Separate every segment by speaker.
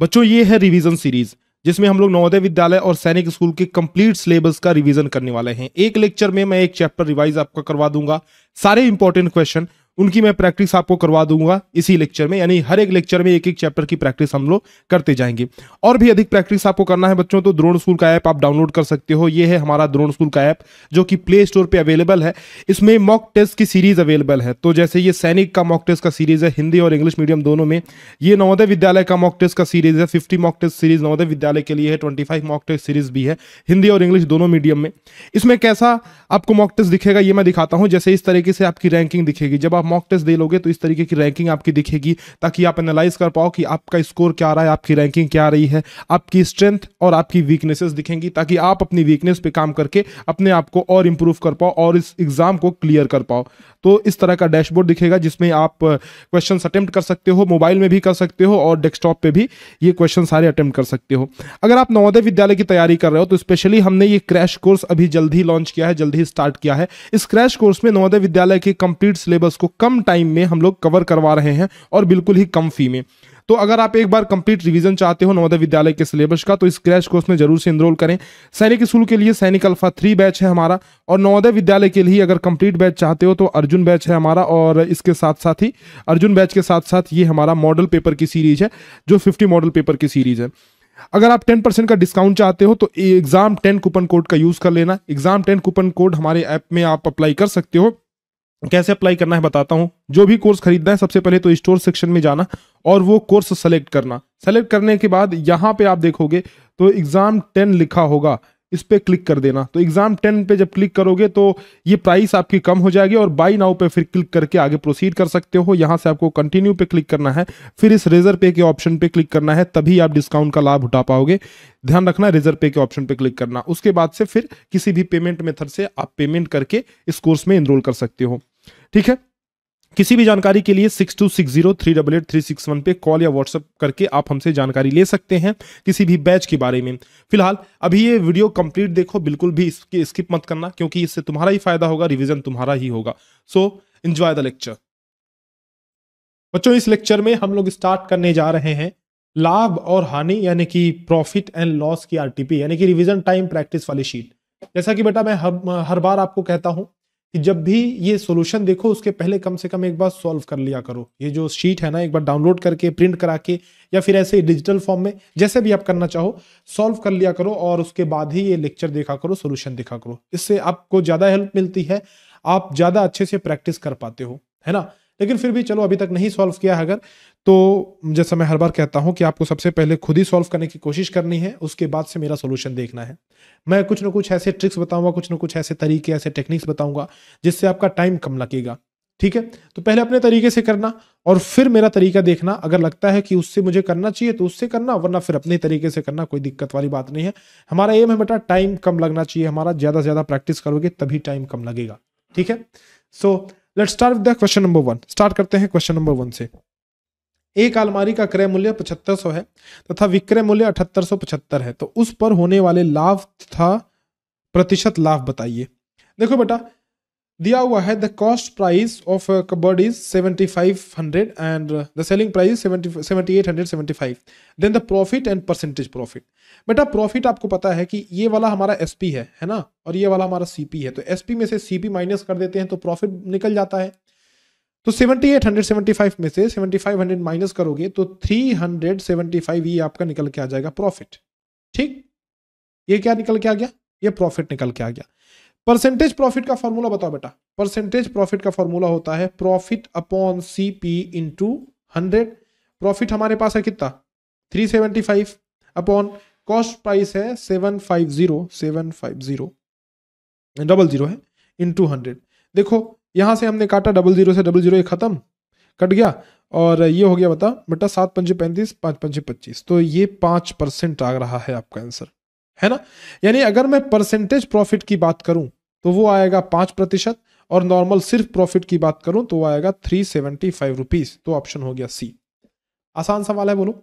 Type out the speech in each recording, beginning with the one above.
Speaker 1: बच्चों ये है रिवीजन सीरीज जिसमें हम लोग नवोदय विद्यालय और सैनिक स्कूल के कंप्लीट सिलेबस का रिवीजन करने वाले हैं एक लेक्चर में मैं एक चैप्टर रिवाइज आपका करवा दूंगा सारे इंपॉर्टेंट क्वेश्चन उनकी मैं प्रैक्टिस आपको करवा दूंगा इसी लेक्चर में यानी हर एक लेक्चर में एक एक चैप्टर की प्रैक्टिस हम लोग करते जाएंगे और भी अधिक प्रैक्टिस आपको करना है बच्चों तो द्रोण स्कूल का ऐप आप डाउनलोड कर सकते हो ये है हमारा द्रोण स्कूल का ऐप जो कि प्ले स्टोर पर अवेलेबल है इसमें मॉक टेस्ट की सीरीज अवेलेबल है तो जैसे ये सैनिक का मॉक टेस्ट का सीरीज है हिंदी और इंग्लिश मीडियम दोनों में ये नवोदय विद्यालय का मॉक टेस्ट का सीरीज है fifty mock test series Navodaya Vidyalaya के लिए है twenty five mock test series भी है हिंदी और इंग्लिश दोनों मीडियम में इसमें कैसा आपको मॉक टेस्ट दिखेगा ये मैं दिखाता हूँ जैसे इस तरीके से आपकी रैंकिंग दिखेगी जब आप मॉक टेस्ट दे लोगे तो इस तरीके की रैंकिंग आपकी दिखेगी ताकि आप एनालाइज कर पाओ कि आपका स्कोर क्या रहा है आपकी रैंकिंग क्या रही है आपकी स्ट्रेंथ और आपकी वीकनेसेस दिखेंगी ताकि आप अपनी वीकनेस पे काम करके अपने आप को और इम्प्रूव कर पाओ और इस एग्ज़ाम को क्लियर कर पाओ तो इस तरह का डैशबोर्ड दिखेगा जिसमें आप क्वेश्चन अटेम्प्ट कर सकते हो मोबाइल में भी कर सकते हो और डेस्कटॉप पे भी ये क्वेश्चन सारे अटेम्प्ट कर सकते हो अगर आप नवोदय विद्यालय की तैयारी कर रहे हो तो स्पेशली हमने ये क्रैश कोर्स अभी जल्द ही लॉन्च किया है जल्द ही स्टार्ट किया है इस क्रैश कोर्स में नवोदय विद्यालय के कंप्लीट सिलेबस को कम टाइम में हम लोग कवर करवा रहे हैं और बिल्कुल ही कम फी में तो अगर आप एक बार कंप्लीट रिविजन चाहते हो नवोदय विद्यालय के सिलेबस का तो इस क्रैश कोर्स में जरूर से इनरोल करें सैनिक स्कूल के लिए सैनिक अल्फा थ्री बैच है हमारा और नवोदय विद्यालय के लिए अगर कंप्लीट बैच चाहते हो तो अर्जुन बैच है हमारा और इसके साथ साथ ही अर्जुन बैच के साथ साथ ये हमारा मॉडल पेपर की सीरीज है जो फिफ्टी मॉडल पेपर की सीरीज है अगर आप 10% का डिस्काउंट चाहते हो तो एग्जाम 10 कूपन कोड का यूज कर लेना एग्जाम 10 कूपन कोड हमारे ऐप में आप अप्लाई कर सकते हो कैसे अप्लाई करना है बताता हूँ जो भी कोर्स खरीदना है सबसे पहले तो स्टोर सेक्शन में जाना और वो कोर्स सेलेक्ट करना सेलेक्ट करने के बाद यहाँ पे आप देखोगे तो एग्ज़ाम टेन लिखा होगा इस पर क्लिक कर देना तो एग्ज़ाम टेन पे जब क्लिक करोगे तो ये प्राइस आपकी कम हो जाएगी और बाई नाउ पे फिर क्लिक करके आगे प्रोसीड कर सकते हो यहाँ से आपको कंटिन्यू पे क्लिक करना है फिर इस रेजर पे के ऑप्शन पे क्लिक करना है तभी आप डिस्काउंट का लाभ उठा पाओगे ध्यान रखना रेजर पे के ऑप्शन पे क्लिक करना उसके बाद से फिर किसी भी पेमेंट मेथड से आप पेमेंट करके इस कोर्स में इनरोल कर सकते हो ठीक है किसी भी जानकारी के लिए six two six zero three double eight three six one पे कॉल या व्हाट्सअप करके आप हमसे जानकारी ले सकते हैं किसी भी बैच के बारे में फिलहाल अभी ये वीडियो कंप्लीट देखो बिल्कुल भी इसके स्किप मत करना क्योंकि इससे तुम्हारा ही फायदा होगा रिविजन तुम्हारा ही होगा सो एंजॉय द लेक्चर बच्चों इस लेक्चर में हम लोग स्टार्ट करने जा रहे हैं लाभ और हानि यानी कि प्रॉफिट एंड लॉस की आर यानी कि रिविजन टाइम प्रैक्टिस वाली शीट जैसा कि बेटा मैं हर, हर बार आपको कहता हूं कि जब भी ये सोल्यूशन देखो उसके पहले कम से कम एक बार सॉल्व कर लिया करो ये जो शीट है ना एक बार डाउनलोड करके प्रिंट करा के या फिर ऐसे डिजिटल फॉर्म में जैसे भी आप करना चाहो सॉल्व कर लिया करो और उसके बाद ही ये लेक्चर देखा करो सोल्यूशन देखा करो इससे आपको ज़्यादा हेल्प मिलती है आप ज़्यादा अच्छे से प्रैक्टिस कर पाते हो है ना लेकिन फिर भी चलो अभी तक नहीं सॉल्व किया है अगर तो जैसा मैं हर बार कहता हूं कि आपको सबसे पहले खुद ही सॉल्व करने की कोशिश करनी है उसके बाद से मेरा सोल्यूशन देखना है मैं कुछ ना कुछ ऐसे ट्रिक्स बताऊंगा कुछ ना कुछ ऐसे तरीके ऐसे टेक्निक्स बताऊंगा जिससे आपका टाइम कम लगेगा ठीक है तो पहले अपने तरीके से करना और फिर मेरा तरीका देखना अगर लगता है कि उससे मुझे करना चाहिए तो उससे करना वरना फिर अपने तरीके से करना कोई दिक्कत वाली बात नहीं है हमारा एम है बेटा टाइम कम लगना चाहिए हमारा ज़्यादा से ज़्यादा प्रैक्टिस करोगे तभी टाइम कम लगेगा ठीक है so so, let start with the question number one start करते हैं क्वेश्चन नंबर वन से एक अलमारी का क्रय मूल्य पचहत्तर सौ है तथा विक्रय मूल्य अठहत्तर सौ पचहत्तर है तो उस पर होने वाले लाभ तथा प्रतिशत लाभ बताइए देखो बेटा दिया हुआ है the cost price of cupboard is seventy five hundred and the selling price seventy eight hundred seventy five then the profit and percentage profit बेटा प्रॉफिट आपको पता है कि ये वाला हमारा एस पी है है ना और ये वाला हमारा सी पी है तो एस पी में से सी पी माइनस कर देते हैं तो प्रॉफिट निकल जाता है तो seventy eight hundred seventy five में से सेवेंटी फाइव हंड्रेड माइनस करोगे तो थ्री हंड्रेड सेवेंटी फाइव ये आपका निकल के आ जाएगा प्रॉफिट ठीक ये क्या निकल के आ गया ये प्रॉफिट निकल के आ गया परसेंटेज प्रॉफिट का फॉर्मूला बताओ बेटा परसेंटेज प्रॉफिट का फॉर्मूला होता है profit upon C P into hundred profit हमारे पास है कितना three seventy five upon cost price है seven five zero seven five zero double zero है इंटू हंड्रेड देखो यहां से हमने काटा डबल जीरो से डबल जीरो खत्म कट गया और ये हो गया बता बेटा सात पंजे पैंतीस पाँच पंजे पच्चीस तो ये पाँच परसेंट आ रहा है आपका आंसर है ना यानी अगर मैं परसेंटेज प्रॉफिट की बात करूं तो वो आएगा पांच प्रतिशत और नॉर्मल सिर्फ प्रॉफिट की बात करूं तो वो आएगा थ्री सेवेंटी फाइव रुपीज तो ऑप्शन हो गया सी आसान सवाल है बोलो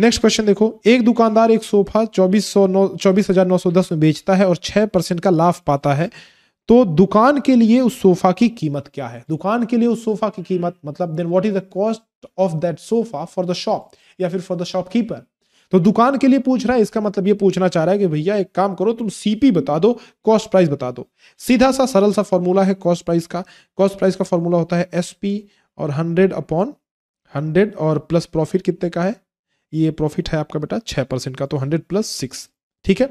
Speaker 1: नेक्स्ट क्वेश्चन देखो एक दुकानदार एक सोफा चौबीस सौ नौ चौबीस हजार नौ सौ दस में बेचता है और छह परसेंट का लाभ पाता है तो दुकान के लिए उस सोफा की कीमत क्या है दुकान के लिए उस सोफा की कीमत मतलब then what is the cost of that sofa for the shop या फिर फॉर द शॉपकीपर तो दुकान के लिए पूछ रहा है इसका मतलब ये पूछना चाह रहा है कि भैया एक काम करो तुम सीपी बता दो कॉस्ट प्राइस बता दो सीधा सा सरल सा फॉर्मूला है कॉस्ट प्राइस का कॉस्ट प्राइस का फॉर्मूला होता है एस और हंड्रेड अपॉन हंड्रेड और प्लस प्रॉफिट कितने का है ये प्रॉफिट है आपका बेटा छह परसेंट का तो हंड्रेड प्लस सिक्स ठीक है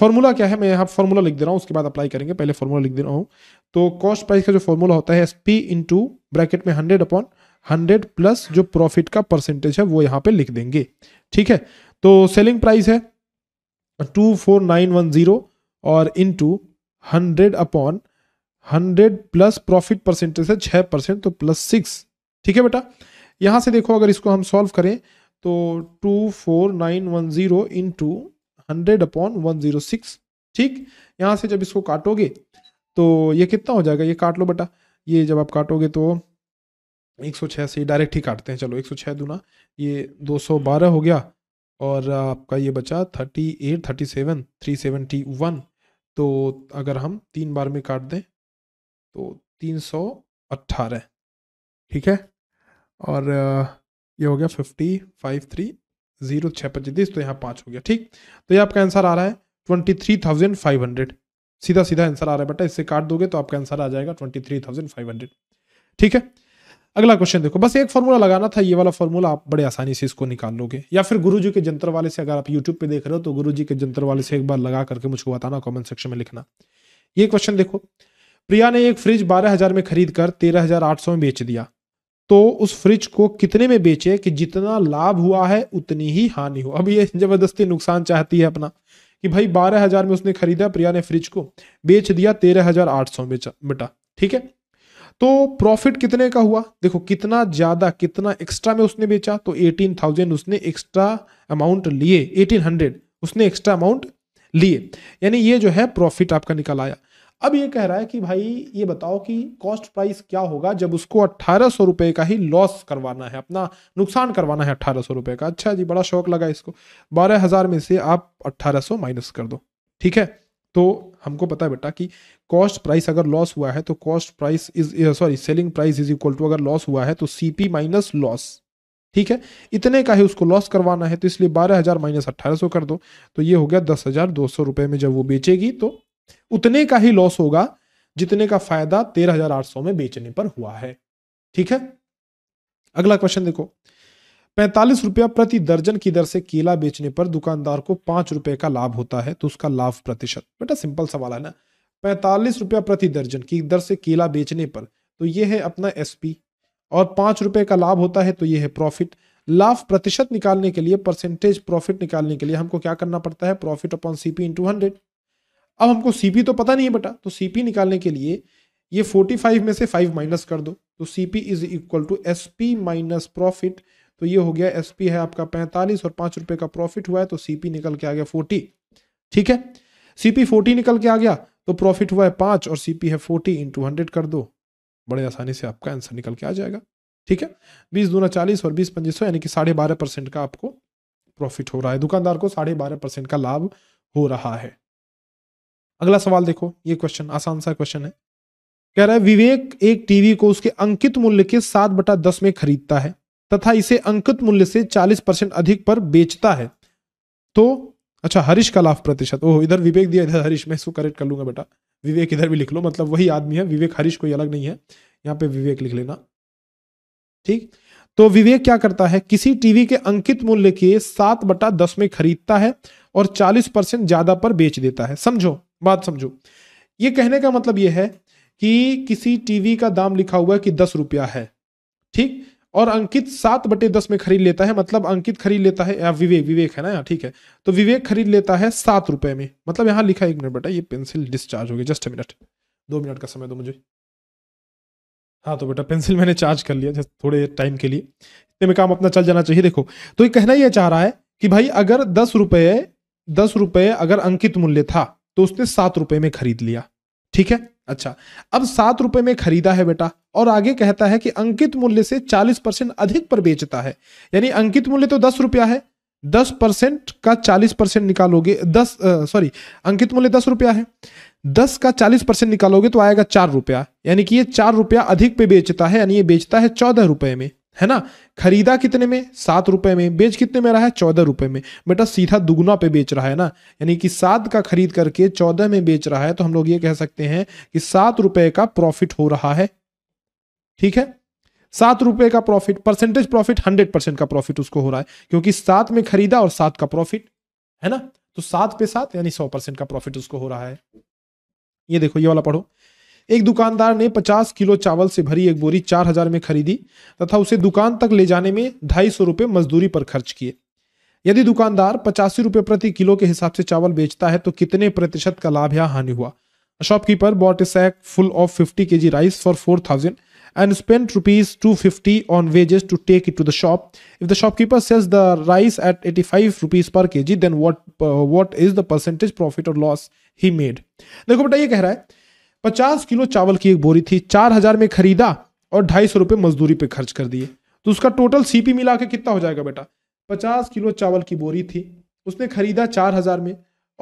Speaker 1: फॉर्मूला क्या है मैं यहाँ फॉर्मूला लिख दे रहा हूँ उसके बाद अप्लाई करेंगे पहले फॉर्मूला लिख दे रहा हूँ तो कॉस्ट प्राइस का जो फॉर्मूला होता है एस पी इंटू ब्रैकेट में हंड्रेड अपॉन हंड्रेड प्लस जो प्रॉफिट का परसेंटेज है वो यहाँ पे लिख देंगे ठीक है तो सेलिंग प्राइस है two four nine one zero और into hundred upon hundred plus profit percentage है छः परसेंट तो प्लस सिक्स ठीक है बेटा यहाँ से देखो अगर इसको हम सॉल्व करें तो two four nine one zero into hundred upon one zero six ठीक यहाँ से जब इसको काटोगे तो ये कितना हो जाएगा ये काट लो बेटा ये जब आप काटोगे तो 106 से डायरेक्ट ही काटते हैं चलो 106 दूना ये 212 हो गया और आपका ये बचा thirty eight thirty seven three seventy one तो अगर हम तीन बार में काट दें तो तीन सौ अट्ठारह ठीक है और ये हो गया फिफ्टी फाइव थ्री ज़ीरो छः पच्चीस तो यहाँ पाँच हो गया ठीक तो ये आपका आंसर आ रहा है twenty three thousand five hundred सीधा सीधा आंसर आ रहा है बेटा इससे काट दोगे तो आपका आंसर आ जाएगा twenty three thousand five hundred ठीक है अगला क्वेश्चन देखो बस एक फॉर्मूला लगाना था ये वाला फॉर्मूला आप बड़े आसानी से इसको निकाल लोगे या फिर गुरुजी के जंतर वाले से अगर आप यूट्यूब पे देख रहे हो तो गुरुजी के जंतर वाले से एक बार लगा करके मुझको बताना कमेंट सेक्शन में लिखना ये क्वेश्चन देखो प्रिया ने एक फ्रिज बारह हजार में खरीद कर तेरह हजार आठ सौ में बेच दिया तो उस फ्रिज को कितने में बेचे कि जितना लाभ हुआ है उतनी ही हानि हो अब ये जबरदस्ती नुकसान चाहती है अपना कि भाई बारह हजार में उसने खरीदा प्रिया ने फ्रिज को बेच दिया तेरह हजार आठ सौ में बेटा ठीक है तो प्रॉफिट कितने का हुआ देखो कितना ज़्यादा कितना एक्स्ट्रा में उसने बेचा तो एटीन थाउजेंड उसने एक्स्ट्रा अमाउंट लिए एटीन हंड्रेड उसने एक्स्ट्रा अमाउंट लिए यानी ये जो है प्रॉफिट आपका निकल आया अब ये कह रहा है कि भाई ये बताओ कि कॉस्ट प्राइस क्या होगा जब उसको अट्ठारह सौ रुपये का ही लॉस करवाना है अपना नुकसान करवाना है अट्ठारह सौ रुपये का अच्छा जी बड़ा शौक लगा इसको बारह हज़ार में से आप अट्ठारह सौ माइनस कर दो ठीक है तो हमको पता है बेटा कि कॉस्ट प्राइस अगर लॉस हुआ है तो cost price is sorry selling price is equal to अगर लॉस हुआ है तो सीपी माइनस लॉस ठीक है इतने का ही उसको लॉस करवाना है तो इसलिए बारह हजार माइनस अट्ठारह सौ कर दो तो ये हो गया दस हजार दो सौ रुपये में जब वो बेचेगी तो उतने का ही लॉस होगा जितने का फायदा तेरह हजार आठ सौ में बेचने पर हुआ है ठीक है अगला क्वेश्चन देखो पैंतालीस रुपया प्रति दर्जन की दर से केला बेचने पर दुकानदार को पांच रुपए का लाभ होता है तो उसका लाभ प्रतिशत बेटा सिंपल सवाल है ना पैंतालीस रुपया प्रति दर्जन की दर से केला बेचने पर तो ये है अपना पी और पांच रुपए का लाभ होता है तो ये है प्रॉफिट लाभ प्रतिशत निकालने के लिए परसेंटेज प्रॉफिट निकालने के लिए हमको क्या करना पड़ता है profit upon C P into hundred अब हमको सीपी तो पता नहीं है बेटा तो सीपी निकालने के लिए ये फोर्टी फाइव में से फाइव माइनस कर दो तो C P is equal to S P minus profit तो ये हो गया एस पी है आपका पैंतालीस और पांच रुपए का प्रॉफिट हुआ है तो सी पी निकल के आ गया फोर्टी ठीक है सीपी फोर्टी निकल के आ गया तो प्रॉफिट हुआ है पाँच और सी है फोर्टी इंटू हंड्रेड कर दो बड़े आसानी से आपका आंसर निकल के आ जाएगा ठीक है बीस दूना चालीस और बीस पंजीस सौ यानी कि साढ़े बारह परसेंट का आपको प्रॉफिट हो रहा है दुकानदार को साढ़े बारह परसेंट का लाभ हो रहा है अगला सवाल देखो ये क्वेश्चन आसान सा क्वेश्चन है कह रहा है विवेक एक टीवी को उसके अंकित मूल्य के सात बटा दस में खरीदता है तथा इसे अंकित मूल्य से चालीस परसेंट अधिक पर बेचता है तो अच्छा हरीश का लाभ प्रतिशत ओह इधर विवेक दिया इधर हरीश मैं इसको करेक्ट कर लूंगा बेटा विवेक इधर भी लिख लो मतलब वही आदमी है विवेक हरीश कोई अलग नहीं है यहाँ पे विवेक लिख लेना ठीक तो विवेक क्या करता है किसी टीवी के अंकित मूल्य के सात बटा दस में खरीदता है और चालीस परसेंट ज्यादा पर बेच देता है समझो बात समझो ये कहने का मतलब यह है कि किसी टीवी का दाम लिखा हुआ है कि दस रुपया है ठीक और अंकित सात बटे दस में खरीद लेता है मतलब अंकित खरीद लेता है या विवेक विवेक है ना यहाँ ठीक है तो विवेक खरीद लेता है सात रुपए में मतलब यहाँ लिखा है एक मिनट बेटा ये पेंसिल डिस्चार्ज हो गई जस्ट मिनट दो मिनट का समय दो मुझे हाँ तो बेटा पेंसिल मैंने चार्ज कर लिया थोड़े टाइम के लिए इतने में काम अपना चल जाना चाहिए देखो तो ये कहना यह चाह रहा है कि भाई अगर दस रुपये दस रुपये अगर अंकित मूल्य था तो उसने सात रुपये में खरीद लिया ठीक है अच्छा अब सात रुपए में खरीदा है बेटा और आगे कहता है कि अंकित मूल्य से चालीस परसेंट अधिक पर बेचता है यानी अंकित मूल्य तो दस रुपया है दस परसेंट का चालीस परसेंट निकालोगे दस सॉरी अंकित मूल्य दस रुपया है दस का चालीस परसेंट निकालोगे तो आएगा चार रुपया यानी कि ये चार रुपया अधिक पे बेचता है यानी ये बेचता है चौदह रुपए में है ना खरीदा कितने में सात रुपए में बेच कितने में रहा है चौदह रुपए में बेटा सीधा दुगुना पे बेच रहा है ना यानी कि सात का खरीद करके चौदह में बेच रहा है तो हम लोग ये कह सकते हैं कि सात रुपए का प्रॉफिट हो रहा है ठीक है सात रुपए का profit percentage profit hundred percent का प्रॉफिट उसको हो रहा है क्योंकि सात में खरीदा और सात का प्रॉफिट है ना तो सात पे सात यानी सौ परसेंट का प्रॉफिट उसको हो रहा है ये देखो ये वाला पढ़ो एक दुकानदार ने 50 किलो चावल से भरी एक बोरी 4000 में खरीदी तथा उसे दुकान तक ले जाने में ढाई सौ रुपये मजदूरी पर खर्च किए यदि दुकानदार पचासी रुपये प्रति किलो के हिसाब से चावल बेचता है तो कितने प्रतिशत का लाभ या हानि हुआ shopkeeper bought a sack full of fifty K G rice for four thousand rupees two fifty on wages to take it to the shop if the shopkeeper sells the rice at eighty five rupees per K G then what what is the percentage profit और loss he made देखो बेटा ये कह रहा है पचास kilo चावल की एक बोरी थी चार हजार में खरीदा और ढाई सौ रुपये मजदूरी पे खर्च कर दिए तो उसका टोटल सीपी मिला के कितना हो जाएगा बेटा पचास किलो चावल की बोरी थी उसने खरीदा चार हजार में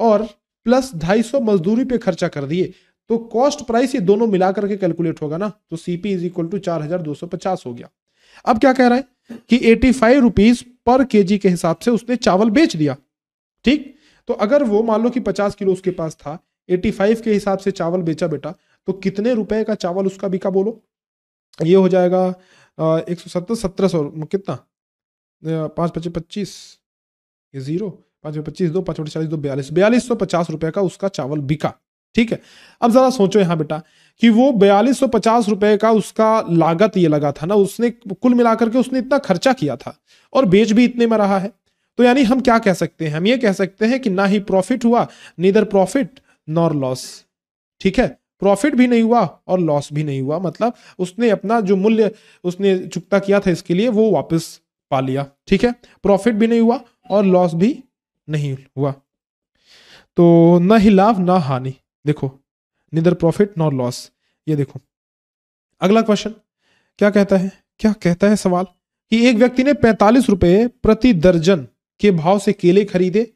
Speaker 1: और प्लस ढाई सौ मजदूरी पे खर्चा कर दिए तो कॉस्ट प्राइस ये दोनों मिला करके कैलकुलेट होगा ना तो सीपी इज इक्वल टू चार हजार दो सौ पचास हो गया अब क्या कह रहा है कि एटी फाइव रुपीज पर के के हिसाब से उसने चावल बेच दिया ठीक तो अगर वो मान लो कि पचास किलो उसके पास था 85 के हिसाब से चावल बेचा बेटा तो कितने रुपए का चावल उसका बिका बोलो ये हो जाएगा एक सौ सत्तर सत्रह सौ कितना पाँच पच्चीस पच्चीस ये जीरो पाँच पच्चीस दो पाँच चालीस दो बयालीस बयालीस सौ पचास रुपये का उसका चावल बिका ठीक है अब जरा सोचो यहाँ बेटा कि वो बयालीस सौ पचास रुपए का उसका लागत ये लगा था ना उसने कुल मिलाकर के उसने इतना खर्चा किया था और बेच भी इतने में रहा है तो यानी हम क्या कह सकते हैं हम ये कह सकते हैं कि ना ही प्रॉफिट हुआ नीदर प्रॉफिट नॉर लॉस ठीक है प्रॉफिट भी नहीं हुआ और लॉस भी नहीं हुआ मतलब उसने अपना जो मूल्य उसने चुकता किया था इसके लिए वो वापस पा लिया ठीक है प्रॉफिट भी नहीं हुआ और लॉस भी नहीं हुआ तो न ही लाभ ना हानि देखो निदर प्रॉफिट नॉर लॉस ये देखो अगला क्वेश्चन क्या कहता है क्या कहता है सवाल कि एक व्यक्ति ने पैंतालीस रुपए प्रति दर्जन के भाव से केले खरीदे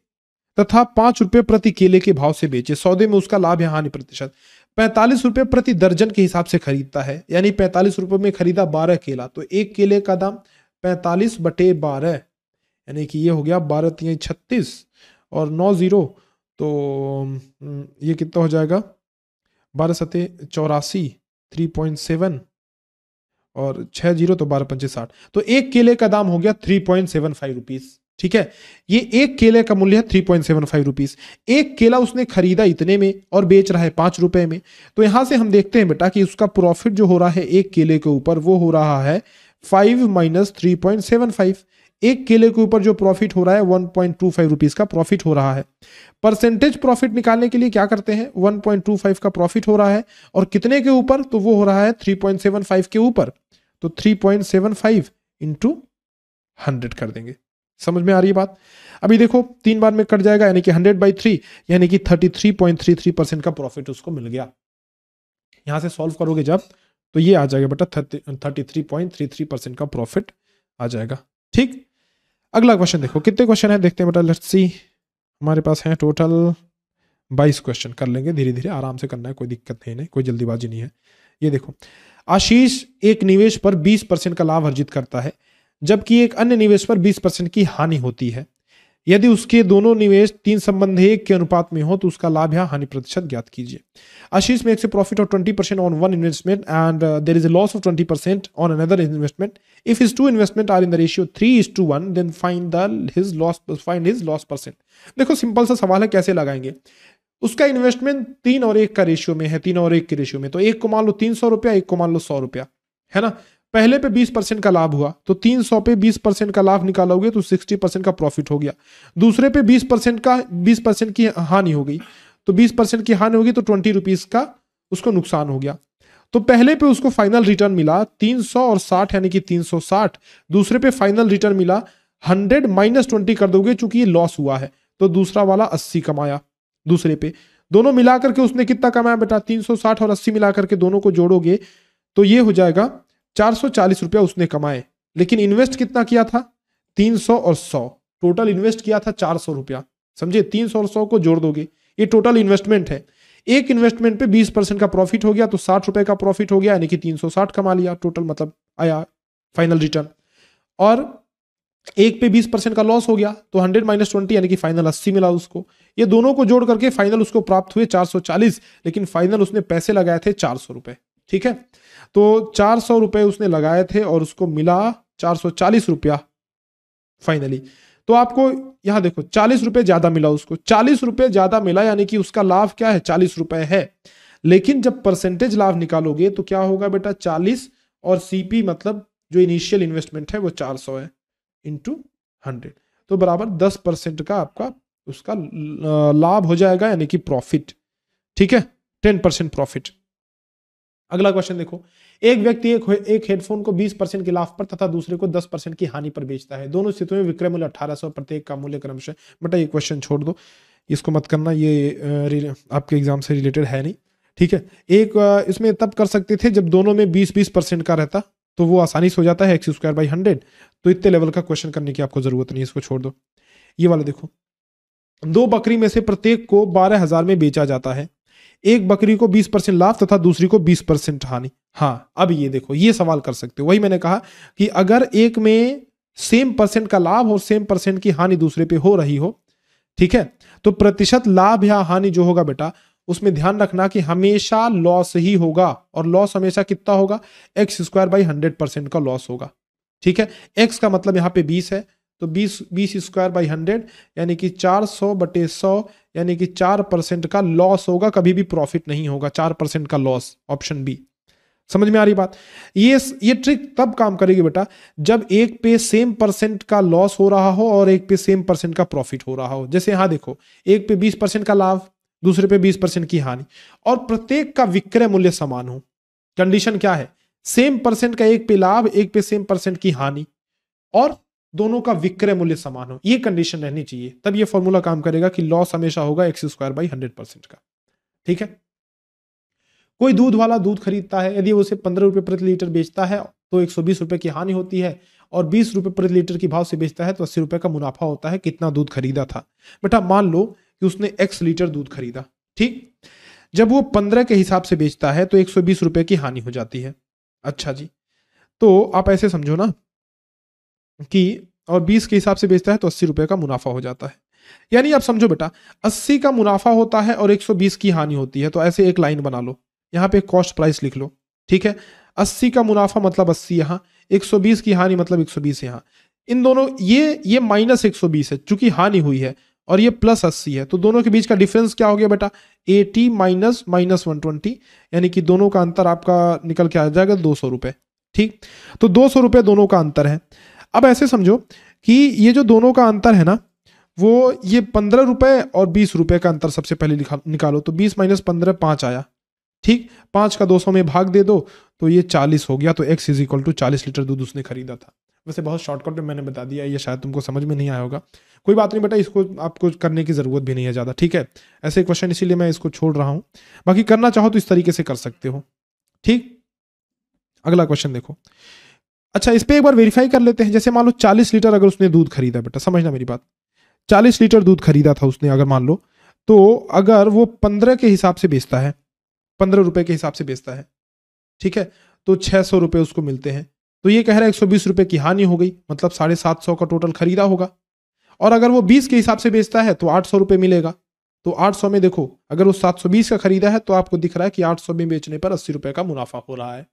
Speaker 1: तथा पांच रुपए प्रति केले के भाव से बेचे सौदे में उसका लाभ या हानि प्रतिशत पैंतालीस रुपये प्रति दर्जन के हिसाब से खरीदता है यानी पैंतालीस रुपये में खरीदा बारह केला तो एक केले का दाम पैंतालीस बटे बारह यानी कि ये हो गया बारह तीन छत्तीस और नौ ज़ीरो तो ये कितना हो जाएगा बारह सते चौरासी थ्री पॉइंट सेवन और छः जीरो तो बारह पंचे साठ तो एक केले का दाम हो गया three point seven five rupees ठीक है ये एक केले का मूल्य है three point seven five rupees एक केला उसने खरीदा इतने में और बेच रहा है पांच रुपए में तो यहां से हम देखते हैं बेटा कि उसका प्रॉफिट जो हो रहा है एक केले के ऊपर वो हो रहा है five minus three point seven five एक केले के ऊपर जो प्रॉफिट हो रहा है one point two five rupees का प्रॉफिट हो रहा है परसेंटेज प्रॉफिट निकालने के लिए क्या करते हैं वन पॉइंट टू फाइव का प्रॉफिट हो रहा है और कितने के ऊपर तो वो हो रहा है थ्री पॉइंट सेवन फाइव के ऊपर तो three point seven five into hundred कर देंगे समझ में आ रही है बात अभी देखो तीन बार में कट जाएगा यानी कि हंड्रेड बाई थ्री यानी कि thirty three point three three percent का प्रॉफिट उसको मिल गया यहां से सॉल्व करोगे जब तो ये आ जाएगा बेटा thirty three point three three percent का प्रॉफिट आ जाएगा ठीक अगला क्वेश्चन देखो कितने क्वेश्चन है देखते हैं बेटा लेट्स सी हमारे पास है टोटल बाईस क्वेश्चन कर लेंगे धीरे धीरे आराम से करना है कोई दिक्कत नहीं है कोई जल्दीबाजी नहीं है ये देखो आशीष एक निवेश पर बीस परसेंट का लाभ अर्जित करता है जबकि एक अन्य निवेश पर 20 परसेंट की हानि होती है यदि उसके दोनों निवेश तीन संबंध एक के अनुपात में हो तो उसका लाभ या हानि प्रतिशत ज्ञात कीजिए Ashish makes a profit of twenty percent on one investment and there is a loss of twenty percent on another investment if is two investment are in the ratio three is to one then find the his loss find his loss percent देखो simple सा सवाल है कैसे लगाएंगे उसका investment तीन और एक का रेशियो में है तीन और एक के रेशियो में तो एक को मान लो तीन सौ रुपया एक को मान लो सौ रुपया है ना पहले पे 20 परसेंट का लाभ हुआ तो 300 पे 20 परसेंट का लाभ निकालोगे तो 60 परसेंट का प्रॉफिट हो गया दूसरे पे 20 परसेंट का 20 परसेंट की हानि हो गई तो 20 परसेंट की हानि होगी तो ट्वेंटी रुपीज का उसको नुकसान हो गया तो पहले पे उसको फाइनल रिटर्न मिला 300 और 60 यानी कि 360 दूसरे पे फाइनल रिटर्न मिला 100 माइनस ट्वेंटी कर दोगे चूंकि ये लॉस हुआ है तो दूसरा वाला 80 कमाया दूसरे पे दोनों मिला करके उसने कितना कमाया बेटा 360 और 80 मिला करके दोनों को जोड़ोगे तो ये हो जाएगा 440 रुपया उसने कमाए लेकिन इन्वेस्ट कितना किया था 300 और 100 टोटल इन्वेस्ट किया था 400 रुपया समझे 300 और 100 को जोड़ दोगे ये टोटल इन्वेस्टमेंट है एक इन्वेस्टमेंट पे 20 परसेंट का प्रॉफिट हो गया तो साठ रुपए का प्रॉफिट हो गया यानी कि 360 कमा लिया टोटल मतलब आया फाइनल रिटर्न और एक पे 20 परसेंट का लॉस हो गया तो 100 माइनस ट्वेंटी यानी कि फाइनल 80 मिला उसको ये दोनों को जोड़ करके फाइनल उसको प्राप्त हुए 440 लेकिन फाइनल उसने पैसे लगाए थे चार सौ रुपए ठीक है तो चार सौ रुपये उसने लगाए थे और उसको मिला चार सौ चालीस रुपया फाइनली तो आपको यहां देखो चालीस रुपये ज़्यादा मिला उसको चालीस रुपये ज़्यादा मिला यानी कि उसका लाभ क्या है चालीस रुपये है लेकिन जब परसेंटेज लाभ निकालोगे तो क्या होगा बेटा चालीस और सीपी मतलब जो इनिशियल इन्वेस्टमेंट है वो चार सौ है इंटू हंड्रेड तो बराबर दस परसेंट का आपका उसका लाभ हो जाएगा यानी कि प्रॉफिट ठीक है टेन परसेंट प्रॉफिट अगला क्वेश्चन देखो एक व्यक्ति एक एक हेडफोन को 20 परसेंट के लाभ पर तथा दूसरे को 10 परसेंट की हानि पर बेचता है दोनों स्थितियों में विक्रय मूल्य 1800 प्रत्येक का मूल्य क्रमशः बेटा ये क्वेश्चन छोड़ दो इसको मत करना ये आपके एग्जाम से रिलेटेड है नहीं ठीक है एक इसमें तब कर सकते थे जब दोनों में बीस बीस परसेंट का रहता तो वो आसानी से हो जाता है एक्स स्क्वायर बाई हंड्रेड तो इतने लेवल का क्वेश्चन करने की आपको जरूरत नहीं इसको छोड़ दो ये वाला देखो दो बकरी में से प्रत्येक को बारह हजार में बेचा जाता है एक बकरी को 20 परसेंट लाभ तथा दूसरी को 20 परसेंट हानि हाँ अब ये देखो ये सवाल कर सकते हो वही मैंने कहा कि अगर एक में सेम परसेंट का लाभ और सेम परसेंट की हानि दूसरे पे हो रही हो ठीक है तो प्रतिशत लाभ या हानि जो होगा बेटा उसमें ध्यान रखना कि हमेशा लॉस ही होगा और लॉस हमेशा कितना होगा X square by hundred percent का लॉस होगा ठीक है एक्स का मतलब यहां पे बीस है तो 20 बीस स्क्वायर बाई हंड्रेड यानी कि 400 बटे सौ यानी कि 4 परसेंट का लॉस होगा कभी भी प्रॉफिट नहीं होगा 4 परसेंट का लॉस ऑप्शन बी समझ में आ रही बात ये ये ट्रिक तब काम करेगी बेटा जब एक पे सेम परसेंट का लॉस हो रहा हो और एक पे सेम परसेंट का प्रॉफिट हो रहा हो जैसे यहां देखो एक पे 20 परसेंट का लाभ दूसरे पे 20 परसेंट की हानि और प्रत्येक का विक्रय मूल्य समान हो कंडीशन क्या है सेम परसेंट का एक पे लाभ एक पे सेम परसेंट की हानि और दोनों का विक्रय मूल्य समान हो ये कंडीशन रहनी चाहिए तब ये फॉर्मूला काम करेगा कि लॉस हमेशा होगा X square by hundred percent का ठीक है कोई दूध वाला दूध खरीदता है यदि उसे पंद्रह रुपये प्रति लीटर बेचता है तो एक सौ बीस रुपये की हानि होती है और बीस रुपये प्रति लीटर की भाव से बेचता है तो अस्सी रुपये का मुनाफा होता है कितना दूध खरीदा था बेटा मान लो कि उसने एक्स लीटर दूध खरीदा ठीक जब वो पंद्रह के हिसाब से बेचता है तो एक सौ बीस रुपये की हानि हो जाती है अच्छा जी तो आप ऐसे समझो ना कि और बीस के हिसाब से बेचता है तो अस्सी रुपये का मुनाफा हो जाता है यानी आप समझो बेटा अस्सी का मुनाफा होता है और एक सौ बीस की हानि होती है तो ऐसे एक लाइन बना लो यहाँ पे कॉस्ट प्राइस लिख लो ठीक है अस्सी का मुनाफा मतलब अस्सी यहाँ एक सौ बीस की हानि मतलब एक सौ बीस यहाँ इन दोनों ये ये माइनस एक सौ बीस है चूंकि हानि हुई है और ये प्लस अस्सी है तो दोनों के बीच का डिफरेंस क्या हो गया बेटा eighty minus minus one twenty यानी कि दोनों का अंतर आपका निकल के आ जाएगा दो सौ रुपये ठीक तो दो सौ रुपये दोनों का अंतर है अब ऐसे समझो कि ये जो दोनों का अंतर है ना वो ये पंद्रह रुपये और बीस रुपये का अंतर सबसे पहले निकालो तो बीस माइनस पंद्रह पाँच आया ठीक पाँच का दो सौ में भाग दे दो तो ये चालीस हो गया तो एक्स इज इक्वल टू चालीस लीटर दूध उसने खरीदा था वैसे बहुत शॉर्टकट में मैंने बता दिया ये शायद तुमको समझ में नहीं आया होगा कोई बात नहीं बेटा इसको आपको करने की ज़रूरत भी नहीं है ज़्यादा ठीक है ऐसे क्वेश्चन इसीलिए मैं इसको छोड़ रहा हूँ बाकी करना चाहो तो इस तरीके से कर सकते हो ठीक अगला क्वेश्चन देखो अच्छा इस पर एक बार वेरीफाई कर लेते हैं जैसे मान लो चालीस लीटर अगर उसने दूध खरीदा बेटा समझना मेरी बात चालीस लीटर दूध खरीदा था उसने अगर मान लो तो अगर वो पंद्रह के हिसाब से बेचता है पंद्रह रुपये के हिसाब से बेचता है ठीक है तो छः सौ रुपये उसको मिलते हैं तो ये कह रहा है एक सौ बीस रुपये की हानि हो गई मतलब साढ़े सात सौ का टोटल खरीदा होगा और अगर वो बीस के हिसाब से बेचता है तो आठ सौ रुपये मिलेगा तो आठ सौ में देखो अगर वो सात सौ बीस का खरीदा है तो आपको दिख रहा है कि आठ सौ में बेचने पर अस्सी रुपये का मुनाफा हो रहा है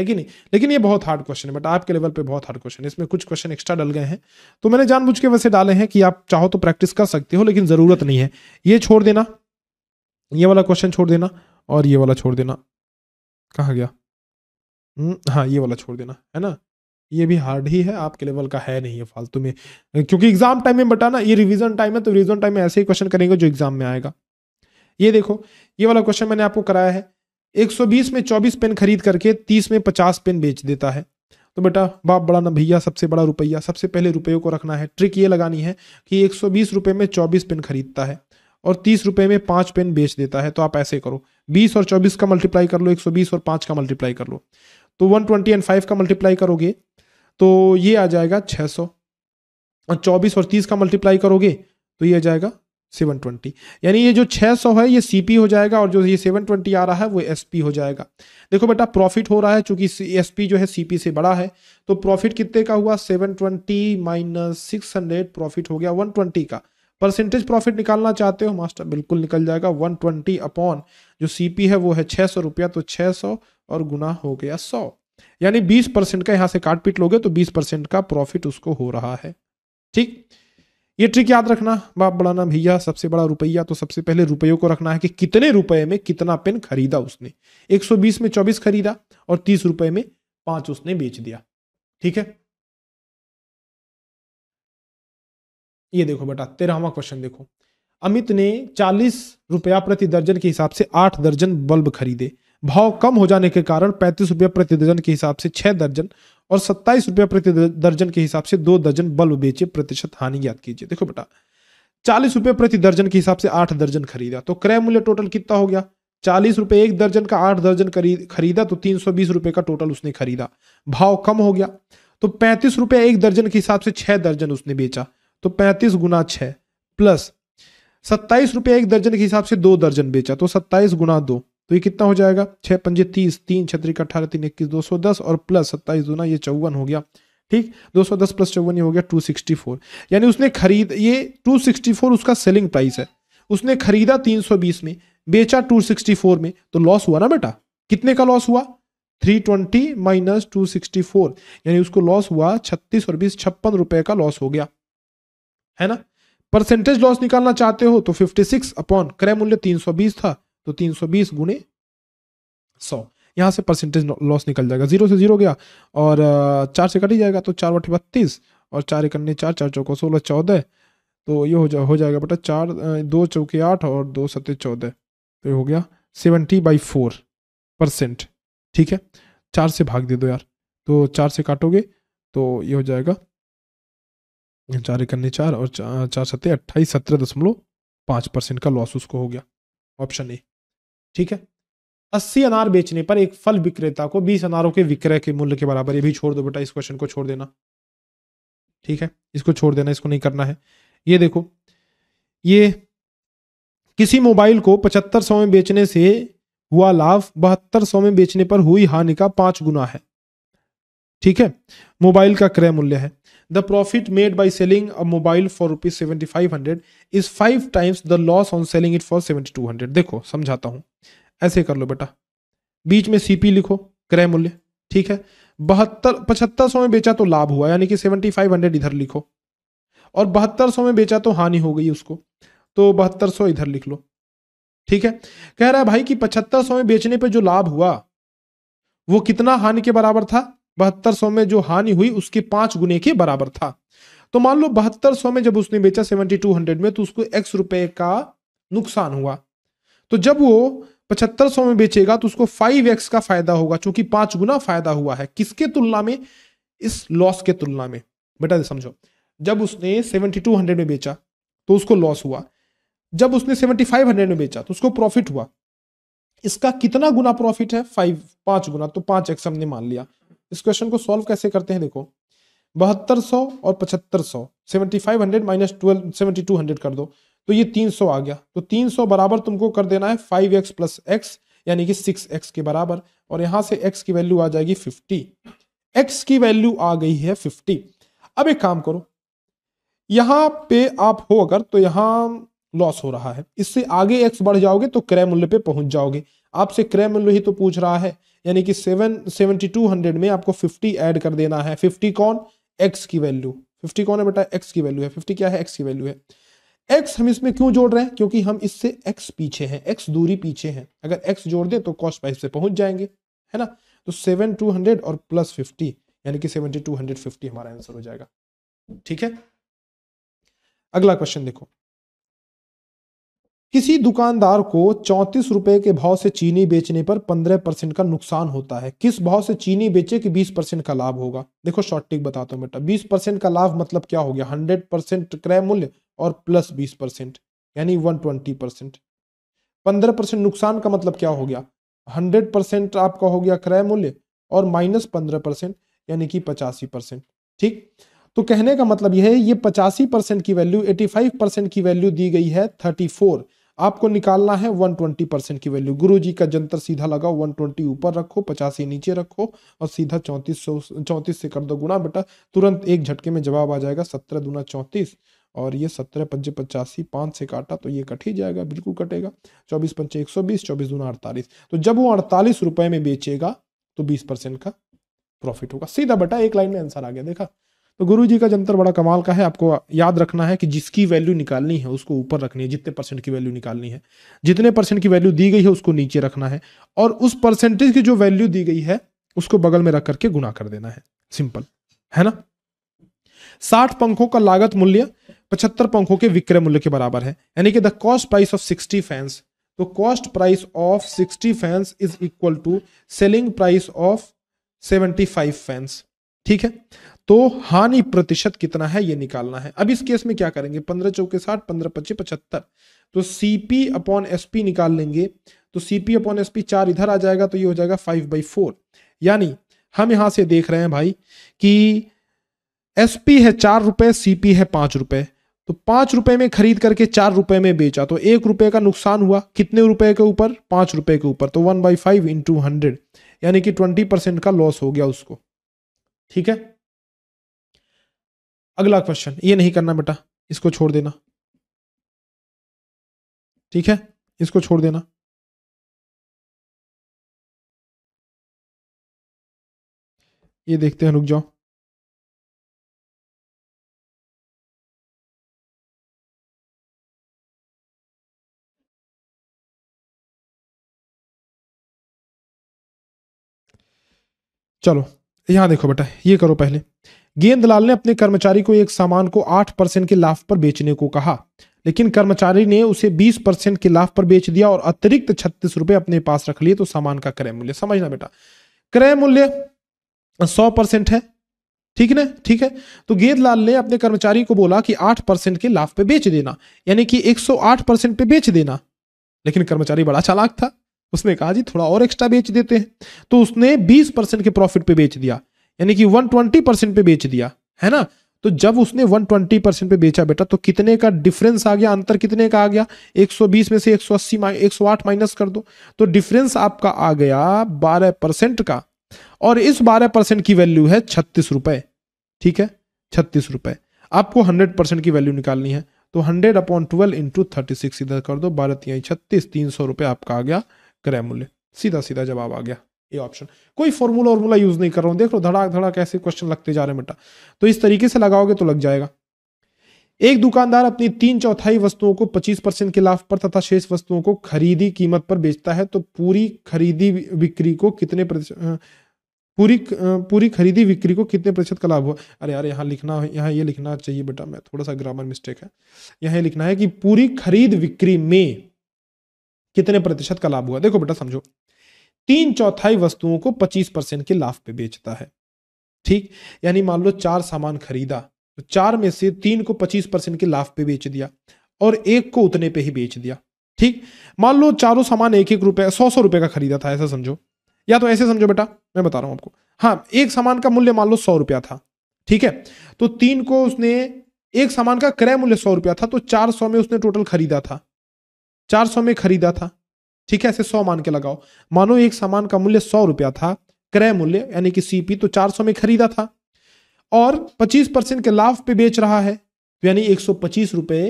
Speaker 1: है कि नहीं लेकिन ये बहुत हार्ड क्वेश्चन है बट आपके लेवल पे बहुत हार्ड क्वेश्चन है इसमें कुछ क्वेश्चन एक्स्ट्रा डल गए हैं तो मैंने जानबूझ के वैसे डाले हैं कि आप चाहो तो प्रैक्टिस कर सकते हो लेकिन ज़रूरत नहीं है ये छोड़ देना ये वाला क्वेश्चन छोड़ देना और ये वाला छोड़ देना कहा गया हम्म, हाँ ये वाला छोड़ देना है ना ये भी हार्ड ही है आपके लेवल का है नहीं है फालतू में क्योंकि एग्जाम टाइम में बटाना ये रिवीजन टाइम है तो रिवीजन टाइम में ऐसे ही क्वेश्चन करेंगे जो एग्जाम में आएगा ये देखो ये वाला क्वेश्चन मैंने आपको कराया है 120 में 24 पेन खरीद करके 30 में 50 पेन बेच देता है तो बेटा बाप बड़ा ना भैया सबसे बड़ा रुपया सबसे पहले रुपयों को रखना है ट्रिक ये लगानी है कि एक रुपये में चौबीस पेन खरीदता है और तीस रुपये में पाँच पेन बेच देता है तो आप ऐसे करो बीस और चौबीस का मल्टीप्लाई कर लो एक सौ बीस और पाँच का मल्टीप्लाई कर लो तो वन ट्वेंटी एंड फाइव का मल्टीप्लाई करोगे तो ये आ जाएगा छः सौ और चौबीस और तीस का मल्टीप्लाई करोगे तो ये आ जाएगा सेवन ट्वेंटी यानी ये जो छः सौ है ये सी हो जाएगा और जो ये सेवन ट्वेंटी आ रहा है वो एस हो जाएगा देखो बेटा प्रॉफिट हो रहा है चूंकि एस जो है सी से बड़ा है तो प्रॉफिट कितने का हुआ seven twenty minus six hundred profit हो गया वन ट्वेंटी का परसेंटेज प्रॉफिट निकालना चाहते हो मास्टर बिल्कुल निकल जाएगा वन ट्वेंटी अपॉन जो सी है वो है छः सौ रुपया तो छः सौ और गुना हो गया सौ यानी बीस परसेंट का यहाँ से काट पीट लोगे तो बीस परसेंट का प्रॉफिट उसको हो रहा है ठीक ये ट्रिक याद रखना बाप बढ़ाना भैया सबसे बड़ा रुपया तो सबसे पहले रुपयों को रखना है कि कितने रुपए में कितना पेन खरीदा उसने 120 में 24 खरीदा और 30 रुपए में पांच उसने बेच दिया ठीक है ये देखो बेटा तेरहवा क्वेश्चन देखो अमित ने चालीस रुपया प्रति दर्जन के हिसाब से आठ दर्जन बल्ब खरीदे भाव कम हो जाने के कारण पैंतीस रुपये प्रति दर्जन के हिसाब से छह दर्जन और सत्ताईस रुपये प्रति दर्जन के हिसाब से दो दर्जन बल्ब बेचे प्रतिशत हानि याद कीजिए देखो बेटा चालीस रुपये प्रति दर्जन के हिसाब से आठ दर्जन खरीदा तो क्रय मूल्य टोटल कितना हो गया चालीस रुपये एक दर्जन का आठ दर्जन खरीदा तो तीन सौ बीस रुपये का टोटल उसने खरीदा भाव कम हो गया तो पैंतीस रुपये एक दर्जन के हिसाब से छह दर्जन उसने बेचा तो पैंतीस गुना छः प्लस सत्ताईस रुपये एक दर्जन के हिसाब से दो दर्जन बेचा तो सत्ताईस गुना दो तो ये कितना हो जाएगा छः पंजे तीस तीन छतरी का अठारह तीन इक्कीस दो सौ दस और प्लस सत्ताईस दूना ये चौवन हो गया ठीक 210 प्लस चौवन ये हो गया 264 यानी उसने खरीद ये 264 उसका सेलिंग प्राइस है उसने खरीदा 320 में बेचा 264 में तो लॉस हुआ ना बेटा कितने का लॉस हुआ 320 माइनस फोर यानी उसको लॉस हुआ छत्तीस और बीस छप्पन रुपए का लॉस हो गया है ना परसेंटेज लॉस निकालना चाहते हो तो 56 अपॉन क्रय मूल्य 320 था तो 320 सौ बीस गुणे सौ यहाँ से परसेंटेज लॉस निकल जाएगा जीरो से जीरो गया और चार से कट ही जाएगा तो चार बटे बत्तीस और चार इकन्ने चार चार चौको सोलह चौदह तो ये हो जा हो जाएगा बेटा चार दो चौके आठ और दो सत्ते चौदह तो ये हो गया सेवेंटी बाई फोर परसेंट ठीक है चार से भाग दे दो यार तो चार से काटोगे तो ये हो जाएगा चार इकन्ने चार और चार सत्ते अट्ठाईस सत्रह दशमलव पाँच परसेंट का लॉस उसको हो गया ऑप्शन ए ठीक है अस्सी अनार बेचने पर एक फल विक्रेता को बीस अनारों के विक्रय के मूल्य के बराबर ये भी छोड़ दो बेटा इस क्वेश्चन को छोड़ देना ठीक है इसको छोड़ देना इसको नहीं करना है ये देखो ये किसी मोबाइल को पचहत्तर सौ में बेचने से हुआ लाभ बहत्तर सौ में बेचने पर हुई हानि का पांच गुना है ठीक है मोबाइल का क्रय मूल्य है the profit made by selling a mobile for rupees seventy five hundred is five times the loss on selling it for seventy two hundred देखो समझाता हूँ ऐसे कर लो बेटा बीच में सीपी लिखो क्रय मूल्य ठीक है बहत्तर पचहत्तर सौ में बेचा तो लाभ हुआ यानी कि सेवेंटी फाइव हंड्रेड इधर लिखो और बहत्तर सौ में बेचा तो हानि हो गई उसको तो बहत्तर सौ इधर लिख लो ठीक है कह रहा है भाई कि पचहत्तर सौ में बेचने पर जो लाभ हुआ वो कितना हानि के बराबर था बहत्तर सौ में जो हानि हुई उसके पांच गुने के बराबर था तो मान लो बहत्तर सौ में जब उसने बेचा सेवेंटी टू हंड्रेड में तो उसको एक्स रुपए का नुकसान हुआ तो जब वो पचहत्तर सौ में बेचेगा तो उसको फाइव एक्स का फायदा होगा चूंकि पांच गुना फायदा हुआ है किसके तुलना में इस लॉस के तुलना में बेटा समझो जब उसने सेवेंटी टू हंड्रेड में बेचा तो उसको लॉस हुआ जब उसने सेवेंटी फाइव हंड्रेड में बेचा तो उसको प्रॉफिट हुआ इसका कितना गुना प्रॉफिट है फाइव पांच गुना तो पांच एक्स हमने मान लिया इस क्वेश्चन को सॉल्व कैसे करते हैं देखो बहत्तर सौ और पचहत्तर सौ seventy five hundred minus twelve seventy two hundred कर दो तो ये तीन सौ आ गया तो तीन सौ बराबर तुमको कर देना है फाइव एक्स प्लस एक्स यानी कि सिक्स एक्स के बराबर और यहाँ से एक्स की वैल्यू आ जाएगी फिफ्टी एक्स की वैल्यू आ गई है फिफ्टी अब एक काम करो यहाँ पे आप हो अगर तो यहाँ लॉस हो रहा है इससे आगे एक्स बढ़ जाओगे तो क्रय मूल्य पे पहुंच जाओगे आपसे क्रय मूल्य ही तो पूछ रहा है यानी कि सेवन सेवेंटी टू हंड्रेड में आपको फिफ्टी ऐड कर देना है फिफ्टी कौन एक्स की वैल्यू फिफ्टी कौन है बेटा एक्स की वैल्यू है फिफ्टी क्या है एक्स की वैल्यू है एक्स हम इसमें क्यों जोड़ रहे हैं क्योंकि हम इससे एक्स पीछे हैं एक्स दूरी पीछे हैं अगर एक्स जोड़ दें तो कॉस्ट फाइव से पहुंच जाएंगे है ना तो सेवन टू हंड्रेड और प्लस फिफ्टी यानी कि सेवनटी टू हंड्रेड फिफ्टी हमारा आंसर हो जाएगा ठीक है अगला क्वेश्चन देखो किसी दुकानदार को चौंतीस रुपए के भाव से चीनी बेचने पर पंद्रह परसेंट का नुकसान होता है किस भाव से चीनी बेचे कि बीस परसेंट का लाभ होगा देखो शॉर्ट टिक बताता हूँ बेटा बीस परसेंट का लाभ मतलब क्या हो गया हंड्रेड परसेंट क्रय मूल्य और प्लस बीस परसेंट यानी वन ट्वेंटी परसेंट पंद्रह परसेंट नुकसान का मतलब क्या हो गया हंड्रेड परसेंट आपका हो गया क्रय मूल्य और माइनस पंद्रह परसेंट यानी कि पचासी परसेंट ठीक तो कहने का मतलब यह है ये पचासी परसेंट की वैल्यू एटी फाइव परसेंट की वैल्यू दी गई है थर्टी फोर आपको निकालना है 120 परसेंट की वैल्यू गुरुजी का जंतर सीधा लगाओ 120 ऊपर रखो पचासी नीचे रखो और सीधा चौंतीस सौ चौंतीस से कर दो तो गुणा बेटा तुरंत एक झटके में जवाब आ जाएगा सत्रह दुना चौंतीस और ये सत्रह पंजे पचासी पाँच से काटा तो ये कट ही जाएगा बिल्कुल कटेगा चौबीस पंचे एक सौ बीस चौबीस दूना अड़तालीस तो जब वो अड़तालीस रुपये में बेचेगा तो बीस परसेंट का प्रॉफिट होगा सीधा बेटा एक लाइन में आंसर आ गया देखा तो गुरु जी का जंतर बड़ा कमाल का है आपको याद रखना है कि जिसकी वैल्यू निकालनी है उसको ऊपर रखनी है जितने परसेंट की वैल्यू निकालनी है जितने परसेंट की वैल्यू दी गई है उसको नीचे रखना है और उस परसेंटेज की जो वैल्यू दी गई है उसको बगल में रख करके गुना कर देना है सिंपल है ना साठ पंखों का लागत मूल्य पचहत्तर पंखों के विक्रय मूल्य के बराबर है यानी कि the cost price of sixty fans तो cost price of sixty fans is equal to selling price of seventy five fans ठीक है तो हानि प्रतिशत कितना है ये निकालना है अब इस केस में क्या करेंगे पंद्रह चौके साठ पंद्रह पच्चीस पचहत्तर तो सीपी अपॉन एसपी निकाल लेंगे तो सीपी अपॉन एसपी चार इधर आ जाएगा तो ये हो जाएगा फाइव बाई फोर यानी हम यहां से देख रहे हैं भाई कि एसपी है चार रुपए सीपी है पांच रुपए तो पांच रुपए में खरीद करके चार रुपए में बेचा तो एक रुपए का नुकसान हुआ कितने रुपए के ऊपर पांच रुपए के ऊपर तो one by five into hundred यानी कि ट्वेंटी परसेंट का लॉस हो गया उसको ठीक है अगला क्वेश्चन ये नहीं करना बेटा इसको छोड़ देना ठीक है इसको छोड़ देना ये देखते हैं रुक जाओ चलो यहां देखो बेटा ये करो पहले गेंदलाल ने अपने कर्मचारी को एक सामान को आठ परसेंट के लाभ पर बेचने को कहा लेकिन कर्मचारी ने उसे बीस परसेंट के लाभ पर बेच दिया और अतिरिक्त छत्तीस रुपए अपने पास रख लिए तो सामान का क्रय मूल्य समझना बेटा क्रय मूल्य सौ परसेंट है ठीक ना ठीक है तो गेंदलाल ने अपने कर्मचारी को बोला कि आठ परसेंट के लाभ पे बेच देना यानी कि एक सौ आठ परसेंट पे बेच देना लेकिन कर्मचारी बड़ा चालाक था उसने कहा जी थोड़ा और एक्स्ट्रा बेच देते हैं तो उसने बीस परसेंट के प्रॉफिट पे बेच दिया यानी कि 120 परसेंट पे बेच दिया है ना तो जब उसने 120 परसेंट पे बेचा बेटा तो कितने का डिफरेंस आ गया अंतर कितने का आ गया 120 में से 180 आठ माइनस कर दो तो डिफरेंस आपका आ गया 12 परसेंट का और इस 12 परसेंट की वैल्यू है छत्तीस रुपए ठीक है छत्तीस रुपए आपको 100 परसेंट की वैल्यू निकालनी है तो 100 upon twelve into thirty six इधर कर दो बारह तिहाई छत्तीस तीन सौ रुपए आपका आ गया क्रय मूल्य सीधा सीधा जवाब आ गया ए ऑप्शन कोई फॉर्मूला वार्मूला यूज नहीं कर रहा हूं देख लो धड़ाक धड़ाक ऐसे क्वेश्चन लगते जा रहे हैं बेटा तो इस तरीके से लगाओगे तो लग जाएगा एक दुकानदार अपनी तीन चौथाई वस्तुओं को 25 परसेंट के लाभ पर तथा शेष वस्तुओं को खरीदी कीमत पर बेचता है तो पूरी खरीदी बिक्री को कितने पूरी पूरी खरीदी बिक्री को कितने प्रतिशत का लाभ हुआ अरे यार यहाँ लिखना यहाँ ये यह लिखना चाहिए बेटा मैं थोड़ा सा ग्रामर मिस्टेक है यहाँ ये लिखना है कि पूरी खरीद बिक्री में कितने प्रतिशत का लाभ हुआ देखो बेटा समझो तीन चौथाई वस्तुओं को 25 परसेंट के लाभ पे बेचता है ठीक यानी मान लो चार सामान खरीदा तो चार में से तीन को 25 परसेंट के लाभ पे बेच दिया और एक को उतने पे ही बेच दिया ठीक मान लो चारों सामान एक एक रुपए सौ सौ रुपए का खरीदा था ऐसा समझो या तो ऐसे समझो बेटा मैं बता रहा हूं आपको हाँ एक सामान का मूल्य मान लो सौ रुपया था ठीक है तो तीन को उसने एक सामान का क्रय मूल्य सौ रुपया था तो चार सौ में उसने टोटल खरीदा था चार सौ में खरीदा था ठीक है ऐसे सौ मान के लगाओ मानो एक सामान का मूल्य सौ रुपया था क्रय मूल्य यानी कि सीपी तो चार सौ में खरीदा था और पच्चीस परसेंट के लाभ पे बेच रहा है तो यानी एक सौ पच्चीस रुपये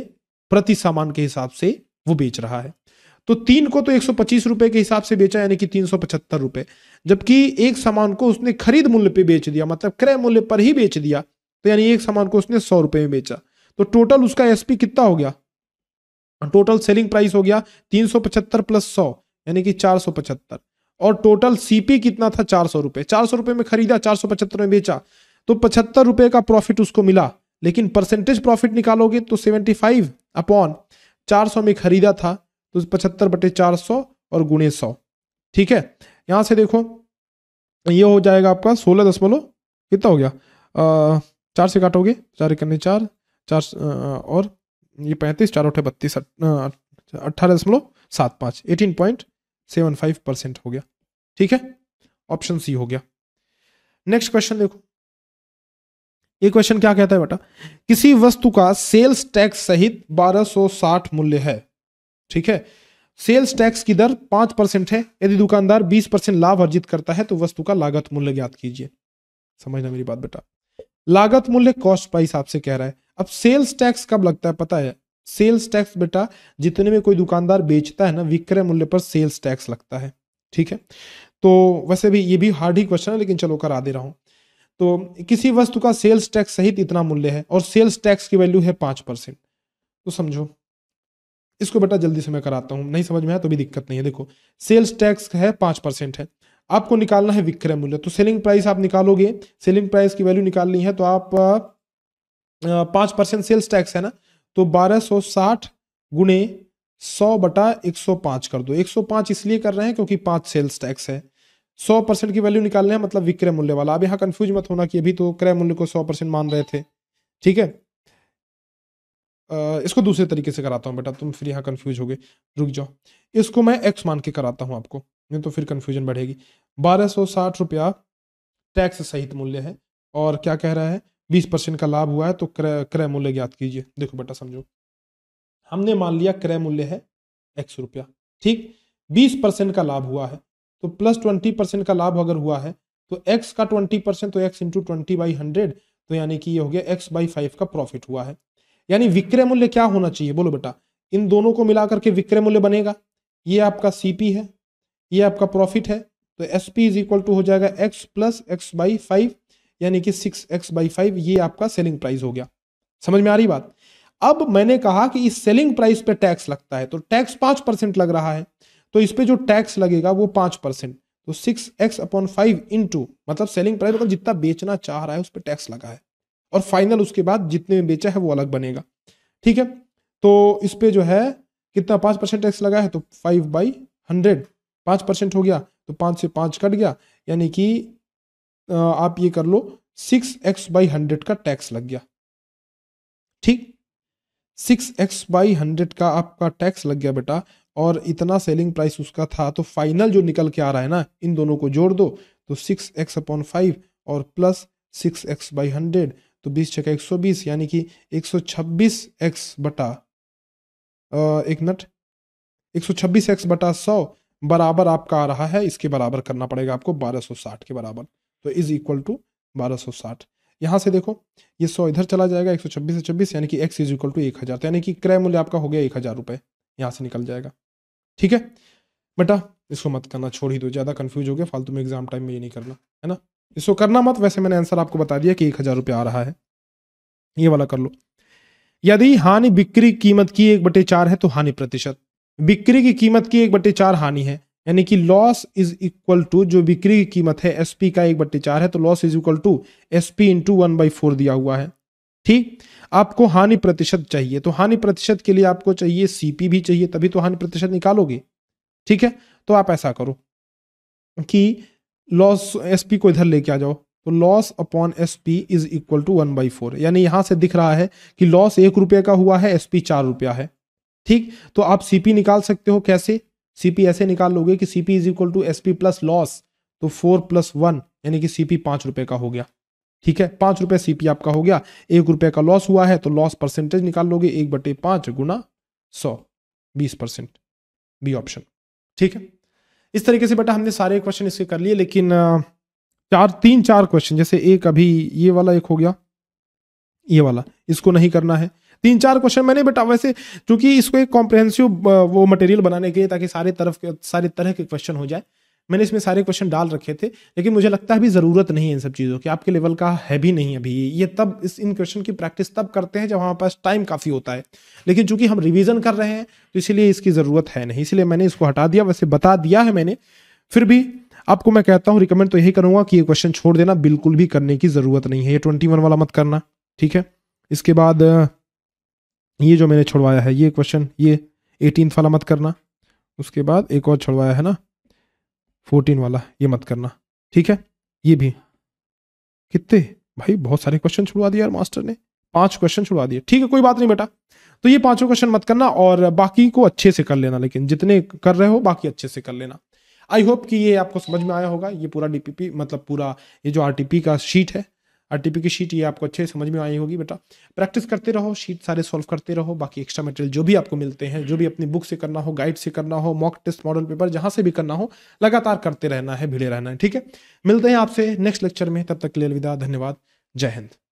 Speaker 1: प्रति सामान के हिसाब से वो बेच रहा है तो तीन को तो एक सौ पच्चीस रुपए के हिसाब से बेचा यानी कि तीन सौ पचहत्तर रुपए जबकि एक सामान को उसने खरीद मूल्य पे बेच दिया मतलब क्रय मूल्य पर ही बेच दिया तो यानी एक सामान को उसने सौ रुपए में बेचा तो टोटल उसका एसपी कितना हो गया टोटल सेलिंग प्राइस हो गया तीन सौ पचहत्तर प्लस सौ यानी कि चार सौ पचहत्तर और टोटल सीपी कितना था चार सौ रुपए चार सौ रुपये में खरीदा चार सौ पचहत्तर में बेचा तो पचहत्तर रुपए का प्रॉफिट उसको मिला लेकिन परसेंटेज प्रॉफिट निकालोगे तो सेवेंटी फाइव अपॉन चार सौ में खरीदा था तो पचहत्तर बटे चार सौ और गुणे सौ ठीक है यहाँ से देखो ये हो जाएगा आपका सोलह दशमलव कितना हो गया आ, चार से काटोगे चार करने चार चार और ये पैंतीस चार उठे बत्तीस अट्ठारह दशमलव सात पाँच eighteen point seven five percent हो गया ठीक है ऑप्शन सी हो गया नेक्स्ट क्वेश्चन देखो ये क्वेश्चन क्या कहता है बेटा किसी वस्तु का सेल्स टैक्स सहित 1260 मूल्य है ठीक है सेल्स टैक्स की दर पांच परसेंट है यदि दुकानदार बीस परसेंट लाभ अर्जित करता है तो वस्तु का लागत मूल्य ज्ञात कीजिए समझना मेरी बात बेटा लागत मूल्य कॉस्ट प्राइस आपसे कह रहा है अब सेल्स टैक्स कब लगता है पता है सेल्स टैक्स बेटा जितने में कोई दुकानदार बेचता है ना विक्रय मूल्य पर सेल्स टैक्स लगता है ठीक है तो वैसे भी ये भी हार्ड ही क्वेश्चन है लेकिन चलो करा दे रहा हूँ तो किसी वस्तु का सेल्स टैक्स सहित इतना मूल्य है और सेल्स टैक्स की वैल्यू है पांच परसेंट तो समझो इसको बेटा जल्दी से मैं कराता हूँ नहीं समझ में आया तो भी दिक्कत नहीं है देखो सेल्स टैक्स है पांच परसेंट है आपको निकालना है विक्रय मूल्य तो सेलिंग प्राइस आप निकालोगे सेलिंग प्राइस की वैल्यू निकालनी है तो आप पाँच परसेंट सेल्स टैक्स है ना तो बारह सौ साठ गुणे सौ बटा एक सौ पाँच कर दो एक सौ पाँच इसलिए कर रहे हैं क्योंकि पाँच सेल्स टैक्स है सौ परसेंट की वैल्यू निकालने हैं मतलब विक्रय मूल्य वाला अब यहाँ कन्फ्यूज मत होना कि अभी तो क्रय मूल्य को सौ परसेंट मान रहे थे ठीक है इसको दूसरे तरीके से कराता हूँ बेटा तुम फिर यहाँ कन्फ्यूज हो गए रुक जाओ इसको मैं एक्स मान के कराता हूँ आपको नहीं तो फिर कन्फ्यूजन बढ़ेगी बारह सौ साठ रुपया टैक्स सहित मूल्य है और क्या कह रहा है बीस परसेंट का लाभ हुआ है तो क्रय क्रय मूल्य ज्ञात कीजिए देखो बेटा समझो हमने मान लिया क्रय मूल्य है एक्स रुपया ठीक बीस परसेंट का लाभ हुआ है तो प्लस ट्वेंटी परसेंट का लाभ अगर हुआ है तो एक्स का ट्वेंटी परसेंट तो X into twenty by hundred तो यानी कि ये हो गया एक्स बाई फाइव का प्रॉफिट हुआ है यानी विक्रय मूल्य क्या होना चाहिए बोलो बेटा इन दोनों को मिलाकर के विक्रय मूल्य बनेगा ये आपका सीपी है ये आपका प्रॉफिट है तो S P is equal to हो जाएगा X plus X by five यानी कि सिक्स एक्स बाई फाइव ये आपका सेलिंग प्राइस हो गया समझ में आ रही बात अब मैंने कहा कि इस सेलिंग प्राइस पे टैक्स लगता है तो टैक्स पांच परसेंट लग रहा है तो इस पे जो टैक्स लगेगा वो पांच परसेंट तो six X upon five into मतलब सेलिंग प्राइस मतलब जितना बेचना चाह रहा है उस पर टैक्स लगा है और फाइनल उसके बाद जितने में बेचा है वो अलग बनेगा ठीक है तो इस पे जो है कितना पांच परसेंट टैक्स लगा है तो फाइव बाई हंड्रेड पांच परसेंट हो गया तो पांच से पांच कट गया यानी कि आप ये कर लो सिक्स एक्स बाई हंड्रेड का टैक्स लग गया ठीक सिक्स एक्स बाई हंड्रेड का आपका टैक्स लग गया बेटा और इतना सेलिंग प्राइस उसका था तो फाइनल जो निकल के आ रहा है ना इन दोनों को जोड़ दो तो सिक्स एक्स अपॉन फाइव और plus six X by hundred तो बीस का एक सौ बीस यानी कि एक सौ छब्बीस एक्स बटा एक मिनट एक सौ छब्बीस एक्स बटा सौ बराबर आपका आ रहा है इसके बराबर करना पड़ेगा आपको बारह सौ साठ के बराबर तो इज इक्वल टू बारह सौ साठ यहाँ से देखो ये सौ इधर चला जाएगा एक सौ छब्बीस से छब्बीस यानी कि एक्स इज इक्वल टू एक हज़ार तो यानी कि क्रय मूल्य आपका हो गया एक हज़ार रुपये यहाँ से निकल जाएगा ठीक है बेटा इसको मत करना छोड़ ही दो ज़्यादा कन्फ्यूज हो गया फालतू में एग्जाम टाइम में ये नहीं करना है ना इसको करना मत वैसे मैंने आंसर आपको बता दिया कि एक हज़ार रुपये आ रहा है ये वाला कर लो यदि हानि बिक्री कीमत की एक बटे चार है तो हानि प्रतिशत बिक्री की कीमत की एक बटे चार हानि है यानी कि लॉस इज इक्वल टू जो बिक्री की कीमत है एस पी का एक बट्टी चार है तो loss is equal to S P into one by four दिया हुआ है ठीक आपको हानि प्रतिशत चाहिए तो हानि प्रतिशत के लिए आपको चाहिए सीपी भी चाहिए तभी तो हानि प्रतिशत निकालोगे ठीक है तो आप ऐसा करो कि लॉस एस पी को इधर लेके आ जाओ तो loss upon S P is equal to one by four यानी यहां से दिख रहा है कि लॉस एक रुपये का हुआ है एस पी चार रुपया है ठीक तो आप सीपी निकाल सकते हो कैसे सी पी ऐसे निकाल लोगे कि C P is equal to S P plus loss तो फोर प्लस वन यानी कि सी पी रुपए का हो गया ठीक है पांच रुपए सी पी आपका हो गया एक रुपए का लॉस हुआ है तो लॉस परसेंटेज निकाल लोगे एक बटे पांच गुना सौ बीस परसेंट बी ऑप्शन ठीक है इस तरीके से बेटा हमने सारे क्वेश्चन इसके कर लिए लेकिन चार तीन चार क्वेश्चन जैसे एक अभी ये वाला एक हो गया ये वाला इसको नहीं करना है तीन चार क्वेश्चन मैंने बेटा वैसे चूंकि इसको एक कॉम्प्रहेंसिव वो मटेरियल बनाने के लिए ताकि सारे तरफ के सारे तरह के क्वेश्चन हो जाए मैंने इसमें सारे क्वेश्चन डाल रखे थे लेकिन मुझे लगता है अभी ज़रूरत नहीं है इन सब चीज़ों की आपके लेवल का है भी नहीं अभी ये तब इस इन क्वेश्चन की प्रैक्टिस तब करते हैं जब हमारे पास टाइम काफ़ी होता है लेकिन चूंकि हम रिवीजन कर रहे हैं तो इसीलिए इसकी ज़रूरत है नहीं इसलिए मैंने इसको हटा दिया वैसे बता दिया है मैंने फिर भी आपको मैं कहता हूँ रिकमेंड तो यही करूँगा कि ये क्वेश्चन छोड़ देना बिल्कुल भी करने की ज़रूरत नहीं है ये ट्वेंटी वाला मत करना ठीक है इसके बाद ये जो मैंने छुड़वाया है ये क्वेश्चन ये एटीन वाला मत करना उसके बाद एक और छुड़वाया है ना फोर्टीन वाला ये मत करना ठीक है ये भी कितने भाई बहुत सारे क्वेश्चन छुड़वा दिए यार मास्टर ने पांच क्वेश्चन छुड़वा दिए ठीक है कोई बात नहीं बेटा तो ये पांचों क्वेश्चन मत करना और बाकी को अच्छे से कर लेना लेकिन जितने कर रहे हो बाकी अच्छे से कर लेना आई होप कि ये आपको समझ में आया होगा ये पूरा डीपीपी मतलब पूरा ये जो आरटीपी का शीट है आर की शीट ये आपको अच्छे समझ में आई होगी बेटा प्रैक्टिस करते रहो शीट सारे सॉल्व करते रहो बाकी एक्स्ट्रा मटेरियल जो भी आपको मिलते हैं जो भी अपनी बुक से करना हो गाइड से करना हो मॉक टेस्ट मॉडल पेपर जहाँ से भी करना हो लगातार करते रहना है भिड़े रहना है ठीक है मिलते हैं आपसे नेक्स्ट लेक्चर में तब तक के लिए अलविदा धन्यवाद जय हिंद